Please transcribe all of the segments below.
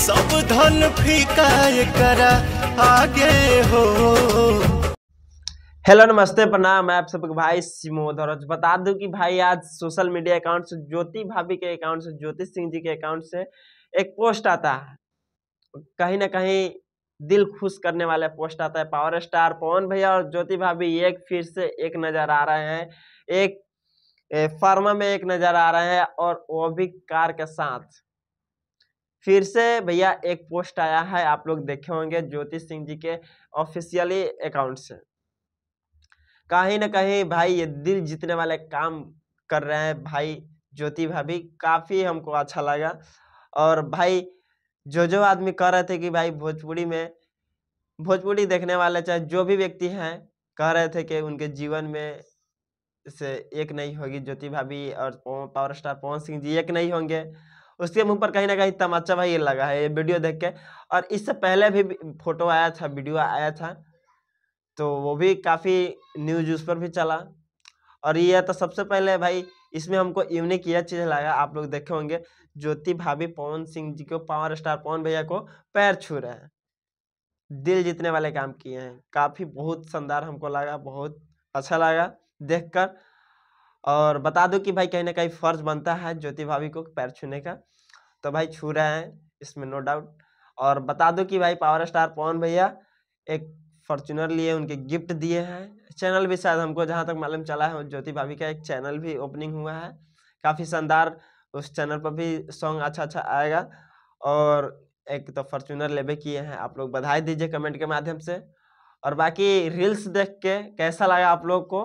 सब धन फीका करा आगे हो हेलो नमस्ते प्रणाम मैं आप सबके भाई सिमोधरज बता दूं कि भाई आज सोशल मीडिया अकाउंट से ज्योति भाभी के अकाउंट से ज्योति सिंह जी के अकाउंट से एक पोस्ट आता है कहीं ना कहीं दिल खुश करने वाला पोस्ट आता है पावर स्टार पवन भैया और ज्योति भाभी एक फिर से एक नजर आ रहे हैं एक फार्मा में एक नजर आ रहे हैं और वो भी कार के साथ फिर से भैया एक पोस्ट आया है आप लोग देखे होंगे ज्योतिष सिंह जी के ऑफिशियली अकाउंट से कहीं ना कहीं भाई ये दिल जीतने वाले काम कर रहे हैं भाई ज्योति भाभी काफ़ी हमको अच्छा लगा और भाई जो जो आदमी कह रहे थे कि भाई भोजपुरी में भोजपुरी देखने वाले चाहे जो भी व्यक्ति हैं कह रहे थे कि उनके जीवन में से एक नहीं होगी ज्योति भाभी और पावर स्टार पवन सिंह जी एक नहीं होंगे उसके मुंह पर कहीं ना कहीं तमाचा भाई ये लगा है ये वीडियो देख के और इससे पहले भी फोटो आया था वीडियो आया था तो वो भी काफ़ी न्यूज उस पर भी चला और ये तो सबसे पहले भाई इसमें हमको यूनिक यह चीज़ लगा आप लोग देखे होंगे ज्योति भाभी पवन सिंह जी को पावर स्टार पवन भैया को पैर छू रहे हैं दिल जीतने वाले काम किए हैं काफ़ी बहुत शानदार हमको लगा बहुत अच्छा लगा देखकर और बता दो कि भाई कहीं ना कहीं फर्ज बनता है ज्योति भाभी को पैर छूने का तो भाई छू रहे हैं इसमें नो डाउट और बता दो कि भाई पावर स्टार पवन भैया एक फॉर्चुनर लिए उनके गिफ्ट दिए हैं चैनल भी शायद हमको जहाँ तक मालूम चला है ज्योति भाभी का एक चैनल भी ओपनिंग हुआ है काफ़ी शानदार उस चैनल पर भी सॉन्ग अच्छा अच्छा आएगा और एक तो फॉर्चुनर लेबे किए हैं आप लोग बधाई दीजिए कमेंट के माध्यम से और बाकी रील्स देख के कैसा लगा आप लोग को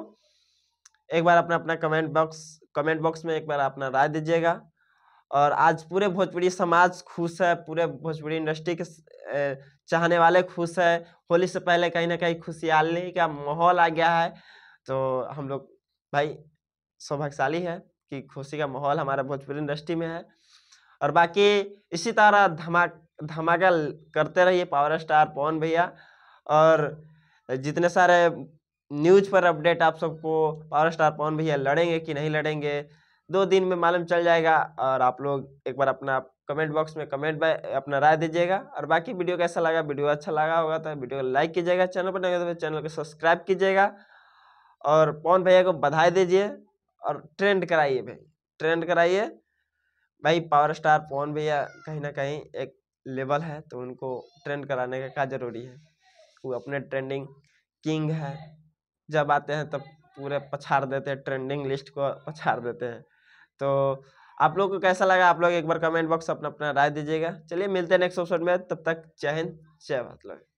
एक बार अपना अपना कमेंट बॉक्स कमेंट बॉक्स में एक बार अपना राय दीजिएगा और आज पूरे भोजपुरी समाज खुश है पूरे भोजपुरी इंडस्ट्री के चाहने वाले खुश है होली से पहले कहीं ना कहीं खुशहाली का माहौल आ गया है तो हम लोग भाई सौभाग्यशाली है कि खुशी का माहौल हमारा भोजपुरी इंडस्ट्री में है और बाकी इसी तरह धमा धमाका करते रहिए पावर स्टार पवन भैया और जितने सारे न्यूज पर अपडेट आप सबको पावर स्टार पवन भैया लड़ेंगे कि नहीं लड़ेंगे दो दिन में मालूम चल जाएगा और आप लोग एक बार अपना कमेंट बॉक्स में कमेंट अपना राय दीजिएगा और बाकी वीडियो कैसा लगा वीडियो अच्छा लगा होगा तो वीडियो को लाइक कीजिएगा चैनल पर नहीं तो चैनल को सब्सक्राइब कीजिएगा और पवन भैया को बधाई दीजिए और ट्रेंड कराइए भाई ट्रेंड कराइए भाई पावर स्टार पवन भैया कहीं ना कहीं एक लेवल है तो उनको ट्रेंड कराने का क्या जरूरी है वो अपने ट्रेंडिंग किंग है जब आते हैं तब पूरे पछाड़ देते हैं ट्रेंडिंग लिस्ट को पछाड़ देते हैं तो आप लोग को कैसा लगा आप लोग एक बार कमेंट बॉक्स अपना अपना राय दीजिएगा चलिए मिलते हैं नेक्स्ट एपिसोड में तब तक जय हिंद जय भारत